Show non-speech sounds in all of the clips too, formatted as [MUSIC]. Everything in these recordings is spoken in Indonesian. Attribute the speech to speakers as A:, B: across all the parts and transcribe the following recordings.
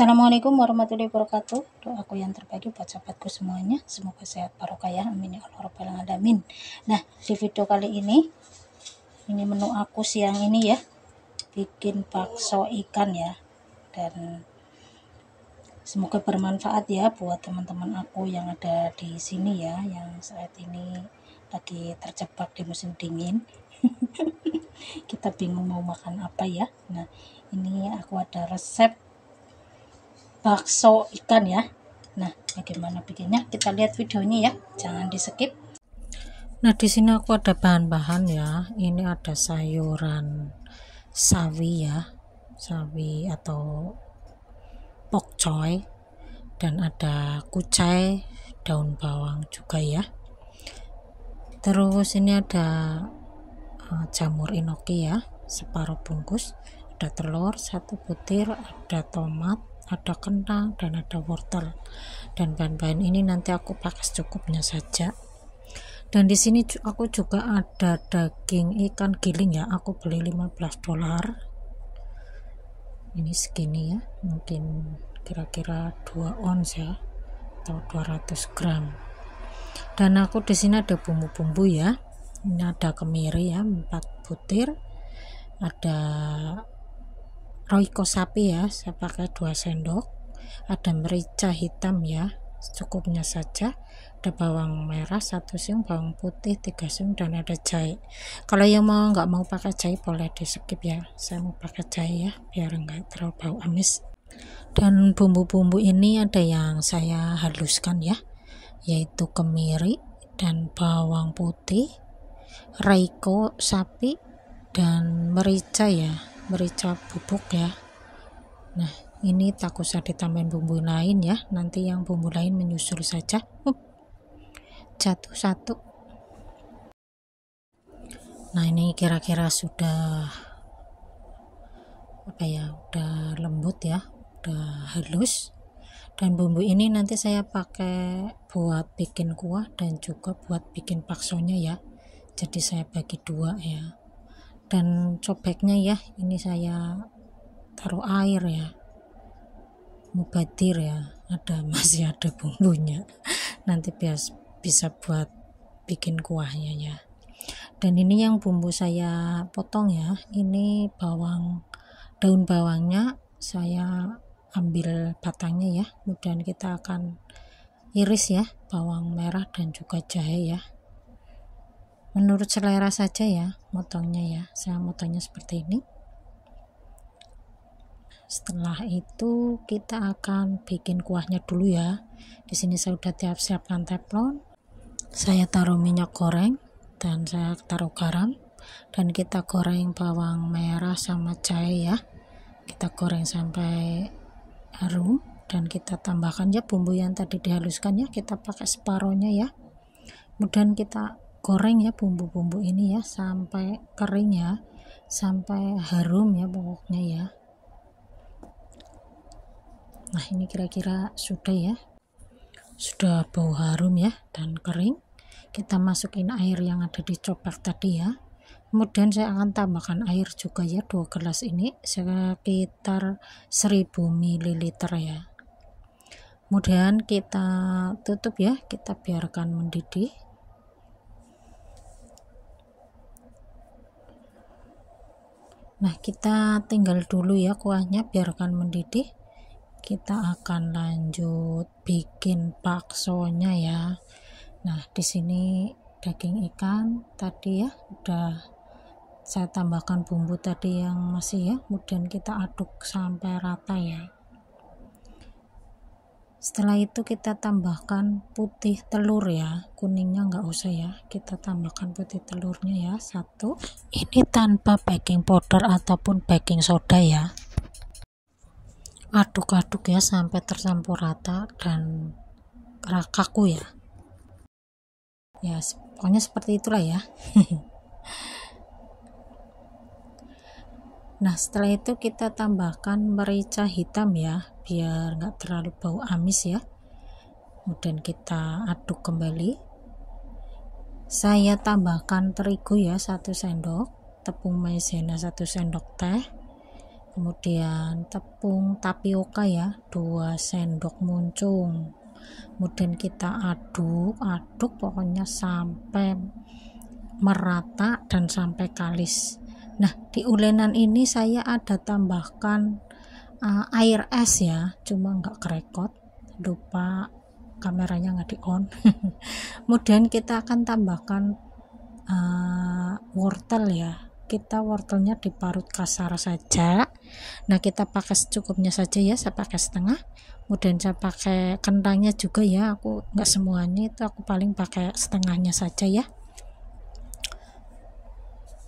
A: Assalamualaikum warahmatullahi wabarakatuh. Doaku yang terbagi buat sahabatku semuanya. Semoga sehat barokah ya. Amin ya Allah rabbal alamin. Nah, di video kali ini ini menu aku siang ini ya. Bikin bakso ikan ya. Dan semoga bermanfaat ya buat teman-teman aku yang ada di sini ya, yang saat ini lagi terjebak di musim dingin. [LAUGHS] Kita bingung mau makan apa ya. Nah, ini aku ada resep bakso ikan ya nah bagaimana bikinnya kita lihat videonya ya jangan di skip nah di sini aku ada bahan-bahan ya ini ada sayuran sawi ya sawi atau pokcoy dan ada kucai daun bawang juga ya terus ini ada eh, jamur inoki ya separuh bungkus ada telur satu butir ada tomat ada kentang dan ada wortel dan bahan-bahan ini nanti aku pakai secukupnya saja dan di sini aku juga ada daging ikan giling ya aku beli 15 dolar ini segini ya mungkin kira-kira 2 ons ya atau 200 gram dan aku di sini ada bumbu-bumbu ya ini ada kemiri ya 4 butir ada roiko sapi ya saya pakai 2 sendok ada merica hitam ya secukupnya saja ada bawang merah satu siung bawang putih tiga siung dan ada jahe kalau yang mau nggak mau pakai jahe boleh di skip ya saya mau pakai jahe ya biar nggak terlalu bau amis dan bumbu-bumbu ini ada yang saya haluskan ya yaitu kemiri dan bawang putih raiko sapi dan merica ya merica bubuk ya nah ini tak usah ditambahin bumbu lain ya nanti yang bumbu lain menyusul saja Hup. jatuh satu nah ini kira-kira sudah apa ya udah lembut ya udah halus dan bumbu ini nanti saya pakai buat bikin kuah dan juga buat bikin paksonya ya jadi saya bagi dua ya dan cobeknya ya ini saya taruh air ya mubadir ya ada [LAUGHS] masih ada bumbunya nanti bias bisa buat bikin kuahnya ya dan ini yang bumbu saya potong ya ini bawang daun bawangnya saya ambil batangnya ya kemudian kita akan iris ya bawang merah dan juga jahe ya menurut selera saja ya motongnya ya saya motongnya seperti ini setelah itu kita akan bikin kuahnya dulu ya di sini saya sudah tiap siapkan teflon saya taruh minyak goreng dan saya taruh garam dan kita goreng bawang merah sama cabai ya kita goreng sampai harum dan kita tambahkan ya bumbu yang tadi dihaluskan ya kita pakai separohnya ya kemudian kita goreng ya bumbu-bumbu ini ya sampai kering ya sampai harum ya pokoknya ya nah ini kira-kira sudah ya sudah bau harum ya dan kering kita masukin air yang ada di coklat tadi ya kemudian saya akan tambahkan air juga ya dua gelas ini sekitar 1000 ml ya kemudian kita tutup ya kita biarkan mendidih Nah, kita tinggal dulu ya kuahnya biarkan mendidih. Kita akan lanjut bikin baksonya ya. Nah, di sini daging ikan tadi ya udah saya tambahkan bumbu tadi yang masih ya, kemudian kita aduk sampai rata ya setelah itu kita tambahkan putih telur ya kuningnya nggak usah ya kita tambahkan putih telurnya ya satu ini tanpa baking powder ataupun baking soda ya aduk-aduk ya sampai tercampur rata dan kaku ya ya pokoknya seperti itulah ya [LAUGHS] Nah, setelah itu kita tambahkan merica hitam ya, biar nggak terlalu bau amis ya. Kemudian kita aduk kembali. Saya tambahkan terigu ya, 1 sendok, tepung maizena 1 sendok teh. Kemudian tepung tapioka ya, 2 sendok muncung. Kemudian kita aduk, aduk pokoknya sampai merata dan sampai kalis Nah, di ulenan ini saya ada tambahkan uh, air es ya, cuma nggak kerekot, lupa kameranya nggak di on. [LAUGHS] Kemudian kita akan tambahkan uh, wortel ya. Kita wortelnya diparut kasar saja. Nah, kita pakai secukupnya saja ya, saya pakai setengah. Kemudian saya pakai kentangnya juga ya, aku nggak semuanya itu aku paling pakai setengahnya saja ya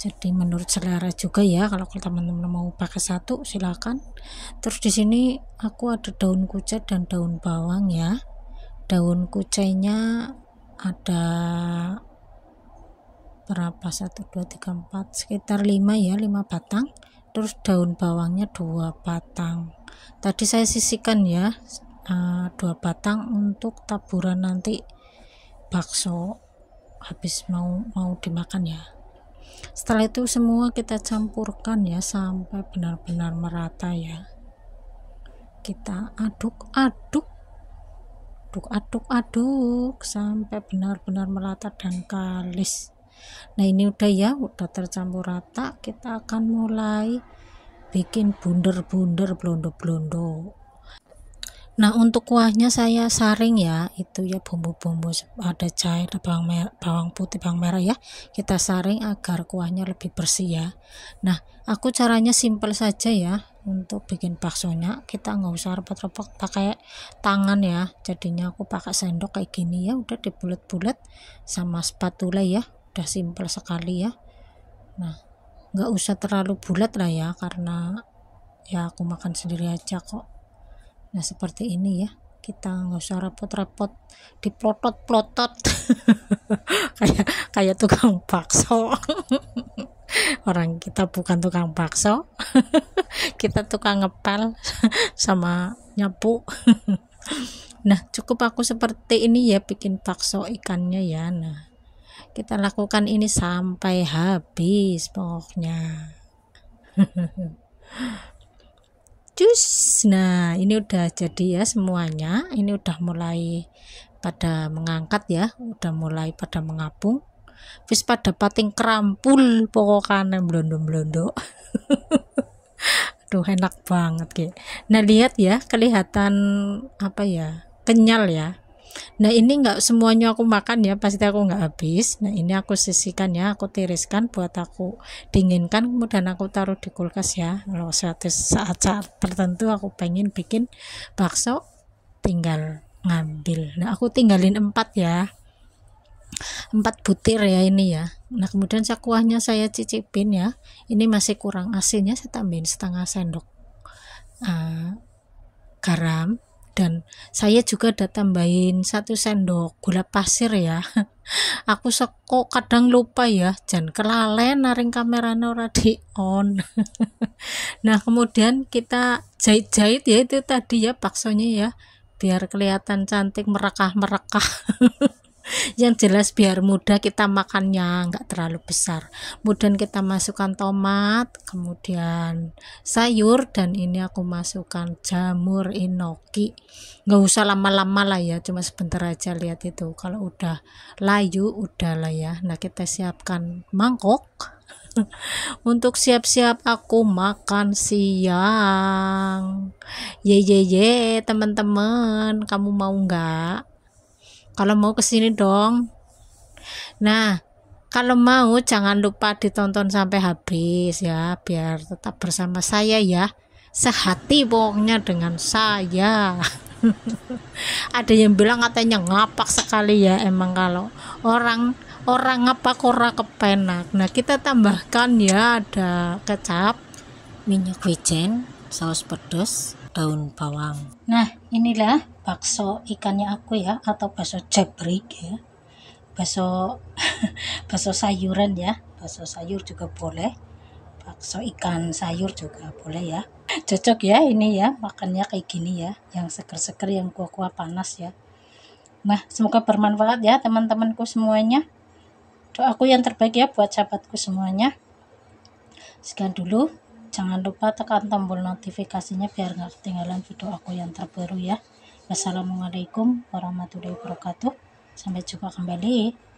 A: jadi menurut selera juga ya kalau teman-teman mau pakai satu silakan terus di sini aku ada daun kucai dan daun bawang ya daun kucainya ada berapa 1 2 3 4 sekitar 5 ya 5 batang terus daun bawangnya 2 batang tadi saya sisihkan ya eh, dua batang untuk taburan nanti bakso habis mau mau dimakan ya setelah itu semua kita campurkan ya sampai benar-benar merata ya kita aduk-aduk aduk-aduk-aduk sampai benar-benar merata dan kalis nah ini udah ya udah tercampur rata kita akan mulai bikin bunder-bunder blondo-blondo Nah, untuk kuahnya saya saring ya, itu ya bumbu-bumbu ada cair, bawang merah, bawang putih, bawang merah ya. Kita saring agar kuahnya lebih bersih ya. Nah, aku caranya simpel saja ya untuk bikin baksonya. Kita nggak usah repot-repot pakai tangan ya. Jadinya aku pakai sendok kayak gini ya, udah dibulet-bulet sama spatula ya. Udah simpel sekali ya. Nah, nggak usah terlalu bulat lah ya karena ya aku makan sendiri aja kok nah seperti ini ya kita nggak usah repot-repot diplotot-plotot [LAUGHS] kayak kayak tukang bakso [LAUGHS] orang kita bukan tukang bakso [LAUGHS] kita tukang ngepel sama nyapu nah cukup aku seperti ini ya bikin bakso ikannya ya nah kita lakukan ini sampai habis pokoknya cus nah ini udah jadi ya semuanya ini udah mulai pada mengangkat ya udah mulai pada mengapung wis pada pating kerampul pokoknya blondo-blondo [LAUGHS] aduh enak banget kayak nah lihat ya kelihatan apa ya kenyal ya nah ini nggak semuanya aku makan ya pasti aku nggak habis nah ini aku sisihkan ya aku tiriskan buat aku dinginkan kemudian aku taruh di kulkas ya kalau suatu saat-saat tertentu aku pengen bikin bakso tinggal ngambil nah aku tinggalin empat ya empat butir ya ini ya nah kemudian saya kuahnya saya cicipin ya ini masih kurang asinnya saya tambahin setengah sendok uh, garam dan saya juga ada tambahin satu sendok gula pasir ya [LAUGHS] aku seko kadang lupa ya jangan kelalen naring kamera ora di on [LAUGHS] nah kemudian kita jahit-jahit ya itu tadi ya baksonya ya biar kelihatan cantik merekah-merekah [LAUGHS] yang jelas biar mudah kita makannya nggak terlalu besar kemudian kita masukkan tomat kemudian sayur dan ini aku masukkan jamur inoki nggak usah lama-lama lah ya cuma sebentar aja lihat itu kalau udah layu udah lah ya nah kita siapkan mangkok [LAUGHS] untuk siap-siap aku makan siang ye ye ye teman-teman kamu mau nggak kalau mau kesini dong. Nah, kalau mau jangan lupa ditonton sampai habis ya, biar tetap bersama saya ya. Sehati pokoknya dengan saya. [LAUGHS] Ada yang bilang katanya ngapak sekali ya emang kalau orang orang ngapak kora kepenak. Nah, kita tambahkan ya ada kecap, minyak wijen, saus pedas, daun bawang. Nah, inilah bakso ikannya aku ya atau bakso jabrik ya bakso [LAUGHS] bakso sayuran ya bakso sayur juga boleh bakso ikan sayur juga boleh ya cocok ya ini ya makannya kayak gini ya yang seger-seger yang kuah-kuah panas ya nah semoga bermanfaat ya teman-temanku semuanya doaku yang terbaik ya buat sahabatku semuanya sekian dulu jangan lupa tekan tombol notifikasinya biar nggak ketinggalan video aku yang terbaru ya Wassalamualaikum warahmatullahi wabarakatuh. Sampai jumpa kembali.